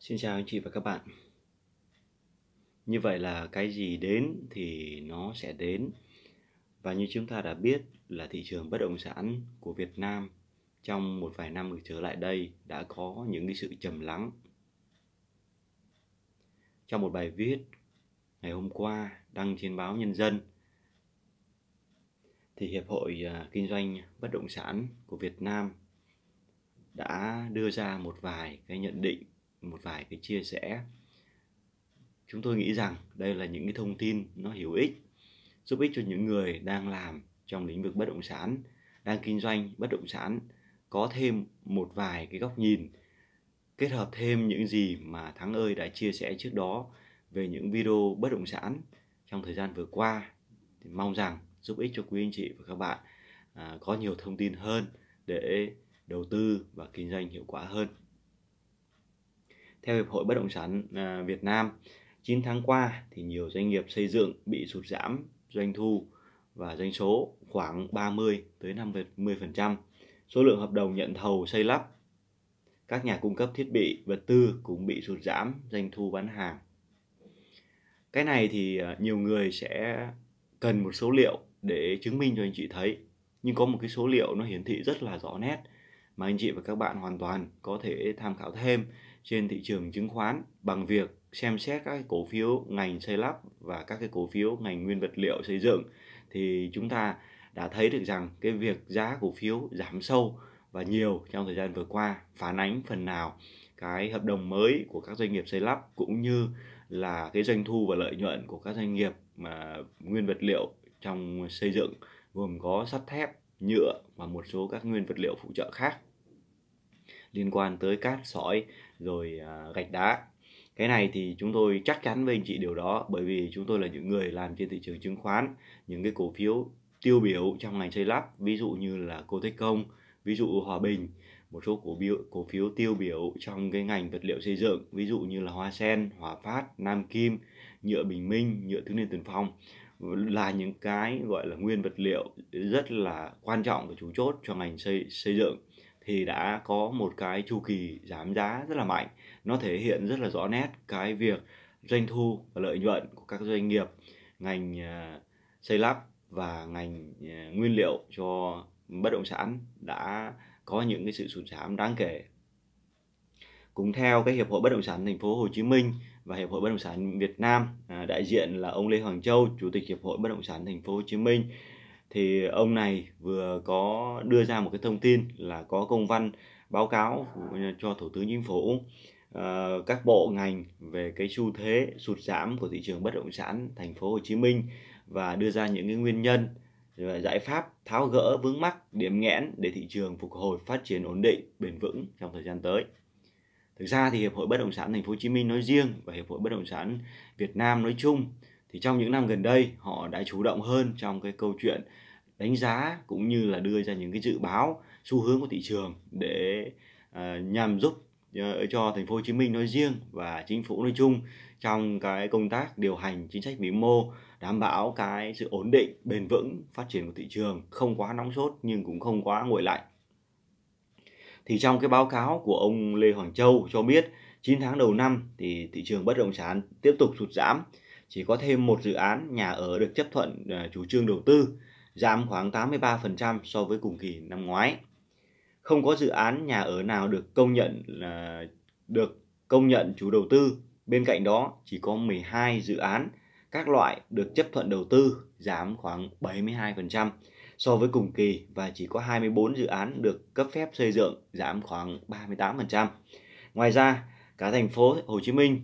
Xin chào anh chị và các bạn Như vậy là cái gì đến thì nó sẽ đến Và như chúng ta đã biết là thị trường bất động sản của Việt Nam trong một vài năm trở lại đây đã có những cái sự trầm lắng Trong một bài viết ngày hôm qua đăng trên báo Nhân dân thì Hiệp hội à, Kinh doanh Bất động sản của Việt Nam đã đưa ra một vài cái nhận định một vài cái chia sẻ chúng tôi nghĩ rằng đây là những cái thông tin nó hữu ích giúp ích cho những người đang làm trong lĩnh vực bất động sản đang kinh doanh bất động sản có thêm một vài cái góc nhìn kết hợp thêm những gì mà thắng ơi đã chia sẻ trước đó về những video bất động sản trong thời gian vừa qua thì mong rằng giúp ích cho quý anh chị và các bạn à, có nhiều thông tin hơn để đầu tư và kinh doanh hiệu quả hơn theo Hiệp hội Bất động sản à, Việt Nam, 9 tháng qua thì nhiều doanh nghiệp xây dựng bị sụt giảm doanh thu và doanh số khoảng 30 tới 50%. Số lượng hợp đồng nhận thầu xây lắp các nhà cung cấp thiết bị vật tư cũng bị sụt giảm doanh thu bán hàng. Cái này thì à, nhiều người sẽ cần một số liệu để chứng minh cho anh chị thấy. Nhưng có một cái số liệu nó hiển thị rất là rõ nét mà anh chị và các bạn hoàn toàn có thể tham khảo thêm trên thị trường chứng khoán bằng việc xem xét các cổ phiếu ngành xây lắp và các cái cổ phiếu ngành nguyên vật liệu xây dựng thì chúng ta đã thấy được rằng cái việc giá cổ phiếu giảm sâu và nhiều trong thời gian vừa qua phản ánh phần nào cái hợp đồng mới của các doanh nghiệp xây lắp cũng như là cái doanh thu và lợi nhuận của các doanh nghiệp mà nguyên vật liệu trong xây dựng gồm có sắt thép, nhựa và một số các nguyên vật liệu phụ trợ khác liên quan tới cát sỏi rồi uh, gạch đá cái này thì chúng tôi chắc chắn với anh chị điều đó bởi vì chúng tôi là những người làm trên thị trường chứng khoán những cái cổ phiếu tiêu biểu trong ngành xây lắp ví dụ như là cô Tech Công ví dụ Hòa Bình một số cổ phiếu cổ phiếu tiêu biểu trong cái ngành vật liệu xây dựng ví dụ như là Hoa Sen Hòa Phát Nam Kim nhựa Bình Minh nhựa Thứ Niên Tiền Phong là những cái gọi là nguyên vật liệu rất là quan trọng và chủ chốt cho ngành xây xây dựng thì đã có một cái chu kỳ giảm giá rất là mạnh nó thể hiện rất là rõ nét cái việc doanh thu và lợi nhuận của các doanh nghiệp ngành à, xây lắp và ngành à, nguyên liệu cho bất động sản đã có những cái sự sụt giảm đáng kể cùng theo cái hiệp hội bất động sản thành phố Hồ Chí Minh và hiệp hội bất động sản Việt Nam à, đại diện là ông Lê Hoàng Châu chủ tịch hiệp hội bất động sản thành phố Hồ Chí Minh thì ông này vừa có đưa ra một cái thông tin là có công văn báo cáo cho thủ tướng chính phủ ờ, các bộ ngành về cái xu thế sụt giảm của thị trường bất động sản thành phố Hồ Chí Minh và đưa ra những cái nguyên nhân rồi giải pháp tháo gỡ vướng mắc điểm nghẽn để thị trường phục hồi phát triển ổn định bền vững trong thời gian tới thực ra thì hiệp hội bất động sản thành phố Hồ Chí Minh nói riêng và hiệp hội bất động sản Việt Nam nói chung thì trong những năm gần đây họ đã chủ động hơn trong cái câu chuyện đánh giá cũng như là đưa ra những cái dự báo xu hướng của thị trường để uh, nhằm giúp ờ, cho thành phố Hồ Chí Minh nói riêng và chính phủ nói chung trong cái công tác điều hành chính sách vĩ mô đảm bảo cái sự ổn định bền vững phát triển của thị trường không quá nóng sốt nhưng cũng không quá nguội lạnh thì trong cái báo cáo của ông Lê Hoàng Châu cho biết 9 tháng đầu năm thì thị trường bất động sản tiếp tục sụt giảm chỉ có thêm một dự án nhà ở được chấp thuận à, chủ trương đầu tư, giảm khoảng 83% so với cùng kỳ năm ngoái. Không có dự án nhà ở nào được công nhận là được công nhận chủ đầu tư. Bên cạnh đó, chỉ có 12 dự án các loại được chấp thuận đầu tư giảm khoảng 72% so với cùng kỳ và chỉ có 24 dự án được cấp phép xây dựng giảm khoảng 38%. Ngoài ra, cả thành phố Hồ Chí Minh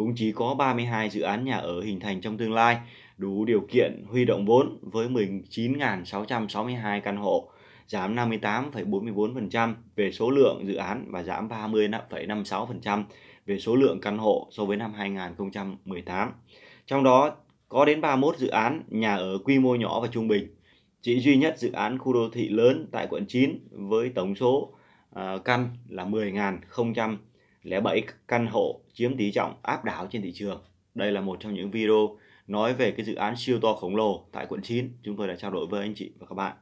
cũng chỉ có 32 dự án nhà ở hình thành trong tương lai, đủ điều kiện huy động vốn với 19.662 căn hộ, giảm 58,44% về số lượng dự án và giảm 30,56% về số lượng căn hộ so với năm 2018. Trong đó có đến 31 dự án nhà ở quy mô nhỏ và trung bình. Chỉ duy nhất dự án khu đô thị lớn tại quận 9 với tổng số ờ, căn là 10.000 lẻ bảy căn hộ chiếm tỷ trọng áp đảo trên thị trường. Đây là một trong những video nói về cái dự án siêu to khổng lồ tại quận 9 chúng tôi đã trao đổi với anh chị và các bạn.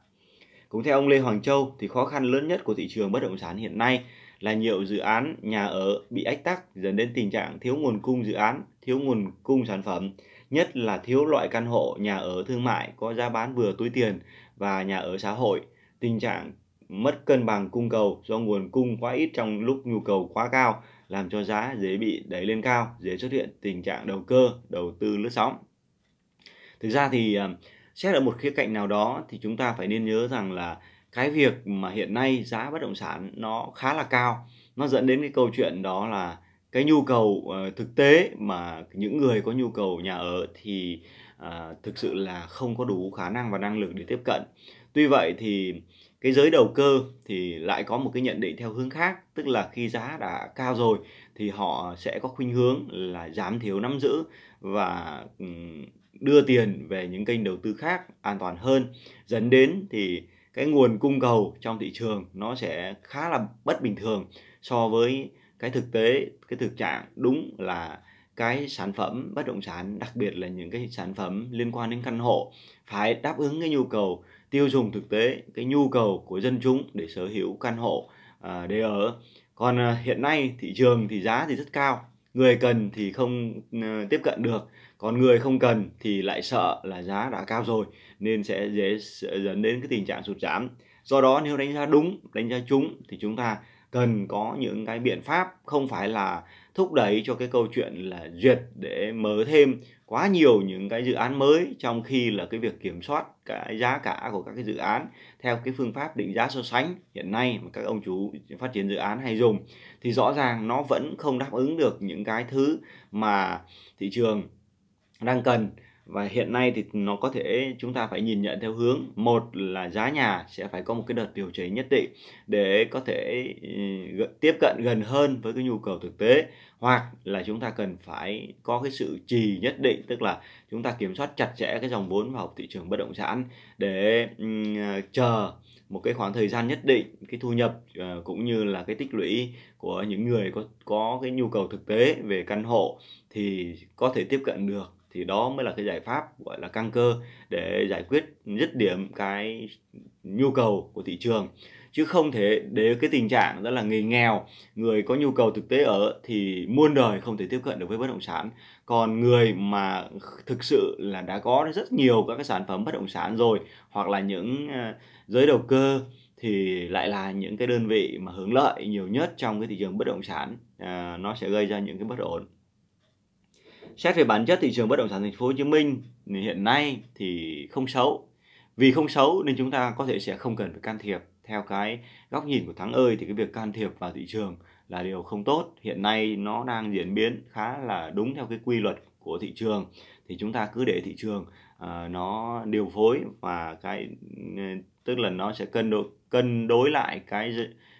Cũng theo ông Lê Hoàng Châu thì khó khăn lớn nhất của thị trường bất động sản hiện nay là nhiều dự án nhà ở bị ách tắc dẫn đến tình trạng thiếu nguồn cung dự án, thiếu nguồn cung sản phẩm, nhất là thiếu loại căn hộ nhà ở thương mại có giá bán vừa túi tiền và nhà ở xã hội, tình trạng mất cân bằng cung cầu do nguồn cung quá ít trong lúc nhu cầu quá cao làm cho giá dễ bị đẩy lên cao, dễ xuất hiện tình trạng đầu cơ, đầu tư lướt sóng. Thực ra thì ờ, xét ở một khía cạnh nào đó thì chúng ta phải nên nhớ rằng là cái việc mà hiện nay giá bất động sản nó khá là cao, nó dẫn đến cái câu chuyện đó là cái nhu cầu ờ, thực tế mà những người có nhu cầu nhà ở thì ờ, thực sự là không có đủ khả năng và năng lực để tiếp cận. Tuy vậy thì cái giới đầu cơ thì lại có một cái nhận định theo hướng khác tức là khi giá đã cao rồi thì họ sẽ có khuynh hướng là giảm thiểu nắm giữ và đưa tiền về những kênh đầu tư khác an toàn hơn dẫn đến thì cái nguồn cung cầu trong thị trường nó sẽ khá là bất bình thường so với cái thực tế cái thực trạng đúng là cái sản phẩm bất động sản đặc biệt là những cái sản phẩm liên quan đến căn hộ phải đáp ứng cái nhu cầu tiêu dùng thực tế cái nhu cầu của dân chúng để sở hữu căn hộ à, để ở còn à, hiện nay thị trường thì giá thì rất cao người cần thì không à, tiếp cận được còn người không cần thì lại sợ là giá đã cao rồi nên sẽ dễ dẫn đến cái tình trạng sụt giảm do đó nếu đánh giá đúng đánh giá trúng thì chúng ta cần có những cái biện pháp không phải là thúc đẩy cho cái câu chuyện là duyệt để mở thêm quá nhiều những cái dự án mới trong khi là cái việc kiểm soát cái giá cả của các cái dự án theo cái phương pháp định giá so sánh hiện nay mà các ông chú phát triển dự án hay dùng thì rõ ràng nó vẫn không đáp ứng được những cái thứ mà thị trường đang cần và hiện nay thì nó có thể chúng ta phải nhìn nhận theo hướng một là giá nhà sẽ phải có một cái đợt điều chỉnh nhất định để có thể ừ, tiếp cận gần hơn với cái nhu cầu thực tế hoặc là chúng ta cần phải có cái sự trì nhất định tức là chúng ta kiểm soát chặt chẽ cái dòng vốn vào thị trường bất động sản để ừ, chờ một cái khoảng thời gian nhất định cái thu nhập ờ, cũng như là cái tích lũy của những người có có cái nhu cầu thực tế về căn hộ thì có thể tiếp cận được thì đó mới là cái giải pháp gọi là căng cơ để giải quyết dứt điểm cái nhu cầu của thị trường chứ không thể để cái tình trạng đó là người nghèo người có nhu cầu thực tế ở thì muôn đời không thể tiếp cận được với bất động sản còn người mà thực sự là đã có rất nhiều các cái sản phẩm bất động sản rồi hoặc là những à, giới đầu cơ thì lại là những cái đơn vị mà hưởng lợi nhiều nhất trong cái thị trường bất động sản à, nó sẽ gây ra những cái bất ổn Xét về bản chất thị trường bất động sản thành phố Hồ Chí Minh hiện nay thì không xấu. Vì không xấu nên chúng ta có thể sẽ không cần phải can thiệp. Theo cái góc nhìn của Thắng ơi thì cái việc can thiệp vào thị trường là điều không tốt. Hiện nay nó đang diễn biến khá là đúng theo cái quy luật của thị trường thì chúng ta cứ để thị trường uh, nó điều phối và cái tức là nó sẽ cân đối cân đối lại cái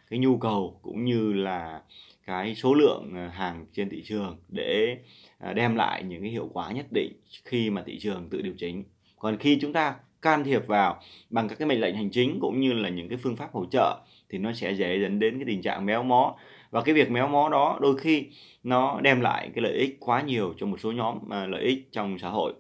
cái nhu cầu cũng như là cái số lượng ờ, hàng trên thị trường để à, đem lại những cái hiệu quả nhất định khi mà thị trường tự điều chỉnh còn khi chúng ta can thiệp vào bằng các cái mệnh lệnh hành chính cũng như là những cái phương pháp hỗ trợ thì nó sẽ dễ dẫn đến cái tình trạng méo mó và cái việc méo mó đó đôi khi nó đem lại cái lợi ích quá nhiều cho một số nhóm ờ, lợi ích trong xã hội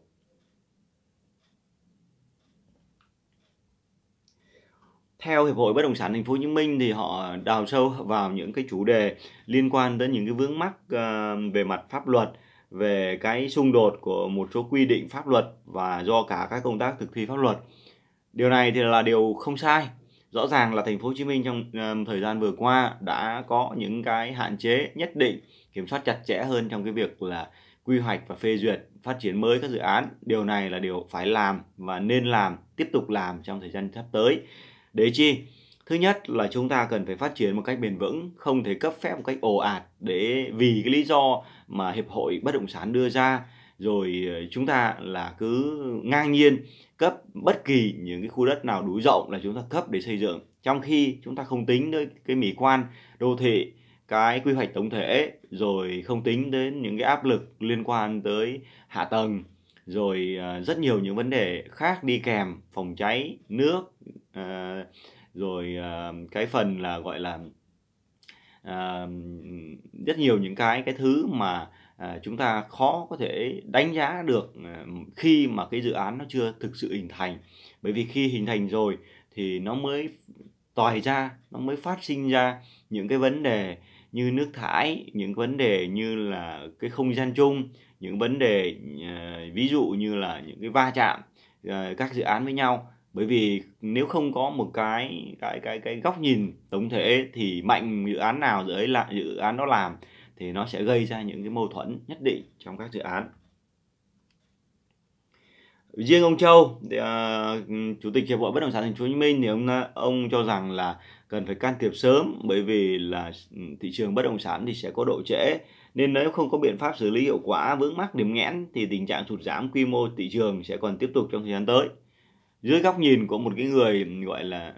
theo hiệp hội bất động sản thành phố Hồ Chí Minh thì họ đào sâu vào những cái chủ đề liên quan đến những cái vướng mắc ờ, về mặt pháp luật về cái xung đột của một số quy định pháp luật và do cả các công tác thực thi pháp luật. Điều này thì là điều không sai. Rõ ràng là thành phố Hồ Chí Minh trong ờ, thời gian vừa qua đã có những cái hạn chế nhất định, kiểm soát chặt chẽ hơn trong cái việc là quy hoạch và phê duyệt phát triển mới các dự án. Điều này là điều phải làm và nên làm, tiếp tục làm trong thời gian sắp tới để chi? Thứ nhất là chúng ta cần phải phát triển một cách bền vững, không thể cấp phép một cách ồ ạt để vì cái lý do mà hiệp hội bất động sản đưa ra rồi ờ, chúng ta là cứ ngang nhiên cấp bất kỳ những cái khu đất nào đủ rộng là chúng ta cấp để xây dựng trong khi chúng ta không tính tới cái mỹ quan đô thị cái quy hoạch tổng thể rồi không tính đến những cái áp lực liên quan tới hạ tầng rồi ờ, rất nhiều những vấn đề khác đi kèm phòng cháy nước à, rồi à, cái phần là gọi là à, rất nhiều những cái cái thứ mà à, chúng ta khó có thể đánh giá được à, khi mà cái dự án nó chưa thực sự hình thành bởi vì khi hình thành rồi thì nó mới tòi ra nó mới phát sinh ra những cái vấn đề như nước thải những vấn đề như là cái không gian chung những vấn đề à, ví dụ như là những cái va chạm à, các dự án với nhau bởi vì nếu không có một cái cái cái cái góc nhìn tổng thể thì mạnh dự án nào dưới án là dự án đó làm thì nó sẽ gây ra những cái mâu thuẫn nhất định trong các dự án riêng ông Châu thì, uh, chủ tịch hiệp hội bất động sản thành phố Hồ Chí Minh thì ông à, ông cho rằng là cần phải can thiệp sớm bởi vì là ừ, thị trường bất động sản thì sẽ có độ trễ nên nếu không có biện pháp xử lý hiệu quả vướng mắc điểm nghẽn thì tình trạng sụt giảm quy mô thị trường sẽ còn tiếp tục trong thời gian tới dưới góc nhìn của một cái người gọi là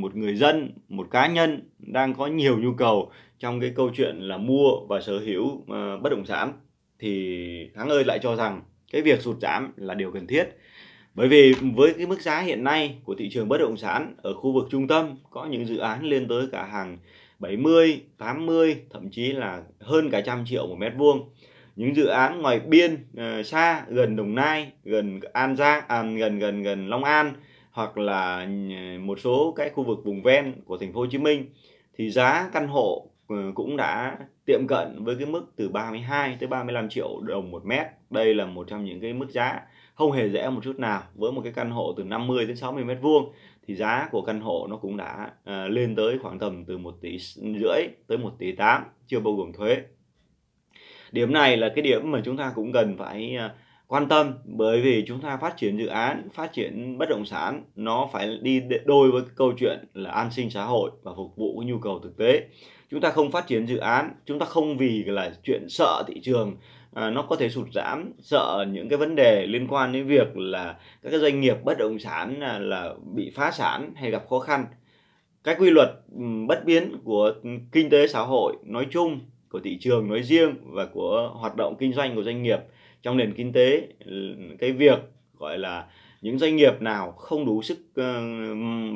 một người dân một cá nhân đang có nhiều nhu cầu trong cái câu chuyện là mua và sở hữu ờ, bất động sản thì thắng ơi lại cho rằng cái việc sụt giảm là điều cần thiết bởi vì với cái mức giá hiện nay của thị trường bất động sản ở khu vực trung tâm có những dự án lên tới cả hàng 70, 80 thậm chí là hơn cả trăm triệu một mét vuông những dự án ngoài biên xa ờ, gần Đồng Nai gần An Giang à, gần gần gần Long An hoặc là ờ, một số cái khu vực vùng ven của thành phố Hồ Chí Minh thì giá căn hộ ờ, cũng đã tiệm cận với cái mức từ 32 tới 35 triệu đồng một mét. Đây là một trong những cái mức giá không hề rẻ một chút nào. Với một cái căn hộ từ 50 đến 60 mét vuông thì giá của căn hộ nó cũng đã uh, lên tới khoảng tầm từ 1 tỷ rưỡi tới 1 tỷ 8 chưa bao gồm thuế điểm này là cái điểm mà chúng ta cũng cần phải à, quan tâm bởi vì chúng ta phát triển dự án phát triển bất động sản nó phải đi đôi với câu chuyện là an sinh xã hội và phục vụ cái nhu cầu thực tế chúng ta không phát triển dự án chúng ta không vì là chuyện sợ thị trường à, nó có thể sụt giảm sợ những cái vấn đề liên quan đến việc là các cái doanh nghiệp bất động sản là, là bị phá sản hay gặp khó khăn cái quy luật bất biến của kinh tế xã hội nói chung của thị trường nói riêng và của hoạt động kinh doanh của doanh nghiệp trong nền kinh tế cái việc gọi là những doanh nghiệp nào không đủ sức ờ,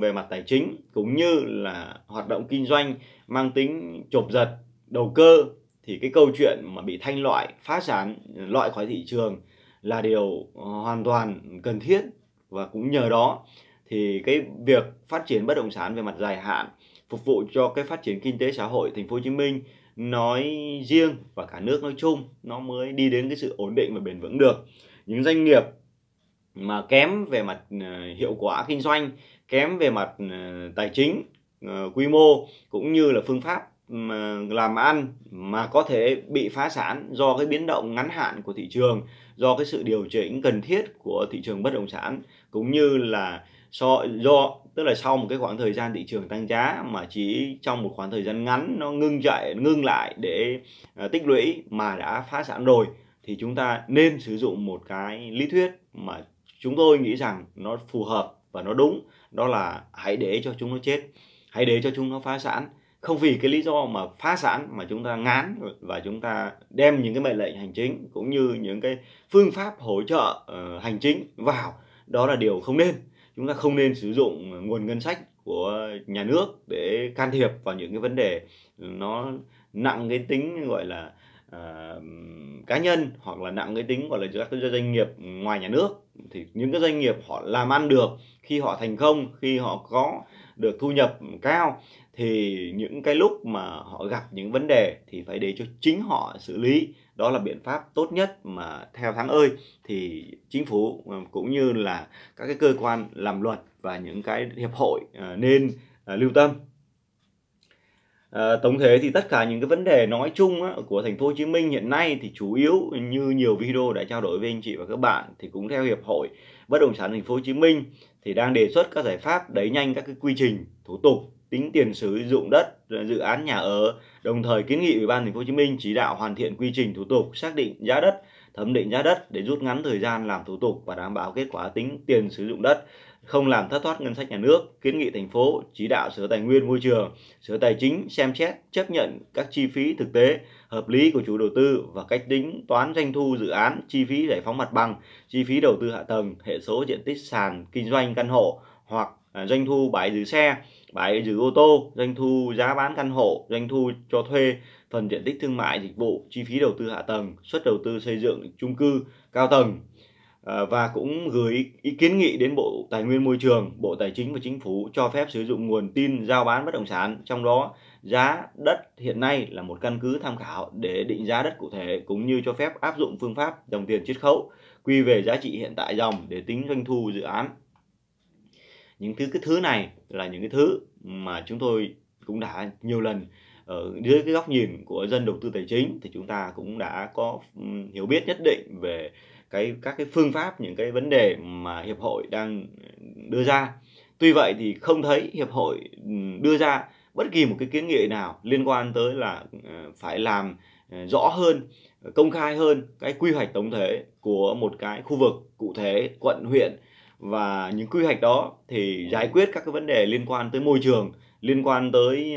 về mặt tài chính cũng như là hoạt động kinh doanh mang tính chộp giật đầu cơ thì cái câu chuyện mà bị thanh loại phá sản loại khỏi thị trường là điều hoàn toàn cần thiết và cũng nhờ đó thì cái việc phát triển bất động sản về mặt dài hạn phục vụ cho cái phát triển kinh tế xã hội thành phố Hồ Chí Minh nói riêng và cả nước nói chung nó mới đi đến cái sự ổn định và bền vững được những doanh nghiệp mà kém về mặt ờ, hiệu quả kinh doanh kém về mặt ờ, tài chính ờ, quy mô cũng như là phương pháp làm ăn mà có thể bị phá sản do cái biến động ngắn hạn của thị trường do cái sự điều chỉnh cần thiết của thị trường bất động sản cũng như là do tức là sau một cái khoảng thời gian thị trường tăng giá mà chỉ trong một khoảng thời gian ngắn nó ngưng chạy ngưng lại để ờ, tích lũy mà đã phá sản rồi thì chúng ta nên sử dụng một cái lý thuyết mà chúng tôi nghĩ rằng nó phù hợp và nó đúng đó là hãy để cho chúng nó chết hãy để cho chúng nó phá sản không vì cái lý do mà phá sản mà chúng ta ngán và chúng ta đem những cái mệnh lệnh hành chính cũng như những cái phương pháp hỗ trợ uh, hành chính vào đó là điều không nên chúng ta không nên sử dụng nguồn ngân sách của nhà nước để can thiệp vào những cái vấn đề ừ, nó nặng cái tính gọi là uh, cá nhân hoặc là nặng cái tính gọi là các cái doanh nghiệp ngoài nhà nước thì những cái doanh nghiệp họ làm ăn được khi họ thành công khi họ có được thu nhập cao thì những cái lúc mà họ gặp những vấn đề thì phải để cho chính họ xử lý đó là biện pháp tốt nhất mà theo tháng ơi thì chính phủ ờ, cũng như là các cái cơ quan làm luật và những cái hiệp hội ờ, nên ờ, lưu tâm. tổng thể thì tất cả những cái vấn đề nói chung của thành phố Hồ Chí Minh hiện nay thì chủ yếu như nhiều video đã trao đổi với anh chị và các bạn thì cũng theo hiệp hội bất động sản thành phố Hồ Chí Minh thì đang đề xuất các giải pháp đẩy nhanh các cái quy trình thủ tục tính tiền sử dụng đất dự án nhà ở, đồng thời kiến nghị Ủy ban thành phố Hồ Chí Minh chỉ đạo hoàn thiện quy trình thủ tục xác định giá đất, thẩm định giá đất để rút ngắn thời gian làm thủ tục và đảm bảo kết quả tính tiền sử dụng đất, không làm thất thoát ngân sách nhà nước. Kiến nghị thành phố chỉ đạo Sở Tài nguyên Môi trường, Sở Tài chính xem xét chấp nhận các chi phí thực tế hợp lý của chủ đầu tư và cách tính toán doanh thu dự án, chi phí giải phóng mặt bằng, chi phí đầu tư hạ tầng, hệ số diện tích sàn kinh doanh căn hộ hoặc à, doanh thu bãi giữ xe bãi giữ ô tô, doanh thu giá bán căn hộ, doanh thu cho thuê, phần diện tích thương mại dịch vụ, chi phí đầu tư hạ tầng, suất đầu tư xây dựng chung cư cao tầng à, và cũng gửi ý kiến nghị đến Bộ Tài nguyên Môi trường, Bộ Tài chính và Chính phủ cho phép sử dụng nguồn tin giao bán bất động sản, trong đó giá đất hiện nay là một căn cứ tham khảo để định giá đất cụ thể cũng như cho phép áp dụng phương pháp dòng tiền chiết khấu quy về giá trị hiện tại dòng để tính doanh thu dự án những thứ cái thứ này là những cái thứ mà chúng tôi cũng đã nhiều lần ở ờ, dưới cái góc nhìn của dân đầu tư tài chính thì chúng ta cũng đã có hiểu biết nhất định về cái các cái phương pháp những cái vấn đề mà hiệp hội đang đưa ra tuy vậy thì không thấy hiệp hội đưa ra bất kỳ một cái kiến nghị nào liên quan tới là ờ, phải làm ờ, rõ hơn công khai hơn cái quy hoạch tổng thể của một cái khu vực cụ thể quận huyện và những quy hoạch đó thì ừ. giải quyết các cái vấn đề liên quan tới môi trường liên quan tới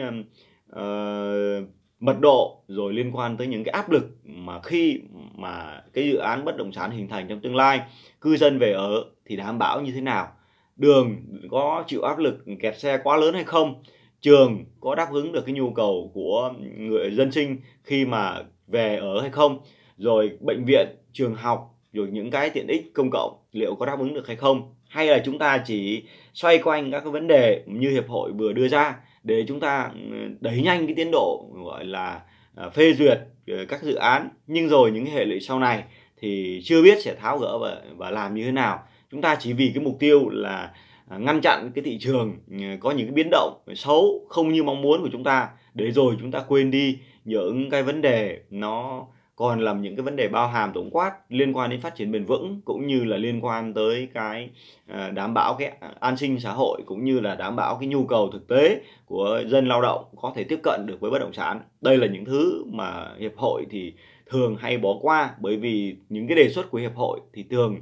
uh, mật độ rồi liên quan tới những cái áp lực mà khi mà cái dự án bất động sản hình thành trong tương lai cư dân về ở thì đảm bảo như thế nào đường có chịu áp lực kẹt xe quá lớn hay không trường có đáp ứng được cái nhu cầu của người dân sinh khi mà về ở hay không rồi bệnh viện trường học rồi những cái tiện ích công cộng liệu có đáp ứng được hay không hay là chúng ta chỉ xoay quanh các cái vấn đề như hiệp hội vừa đưa ra để chúng ta ừ, đẩy nhanh cái tiến độ gọi là à, phê duyệt ờ, các dự án nhưng rồi những hệ lụy sau này thì chưa biết sẽ tháo gỡ và và làm như thế nào chúng ta chỉ vì cái mục tiêu là à, ngăn chặn cái thị trường ừ, có những cái biến động xấu không như mong muốn của chúng ta để rồi chúng ta quên đi những cái vấn đề nó còn là những cái vấn đề bao hàm tổng quát liên quan đến phát triển bền vững cũng như là liên quan tới cái à, đảm bảo cái an sinh xã hội cũng như là đảm bảo cái nhu cầu thực tế của dân lao động có thể tiếp cận được với bất động sản đây là những thứ mà hiệp hội thì thường hay bỏ qua bởi vì những cái đề xuất của hiệp hội thì thường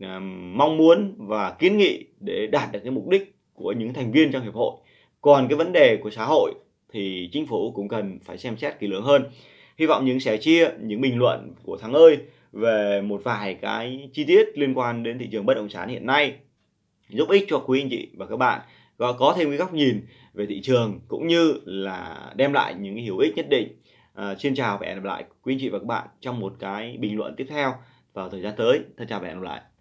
à, mong muốn và kiến nghị để đạt được cái mục đích của những thành viên trong hiệp hội còn cái vấn đề của xã hội thì chính phủ cũng cần phải xem xét kỹ lưỡng hơn hy vọng những sẻ chia những bình luận của thắng ơi về một vài cái chi tiết liên quan đến thị trường bất động sản hiện nay giúp ích cho quý anh chị và các bạn và có thêm cái góc nhìn về thị trường cũng như là đem lại những cái hiểu ích nhất định à, xin chào và hẹn gặp lại quý anh chị và các bạn trong một cái bình luận tiếp theo vào thời gian tới thân chào và hẹn gặp lại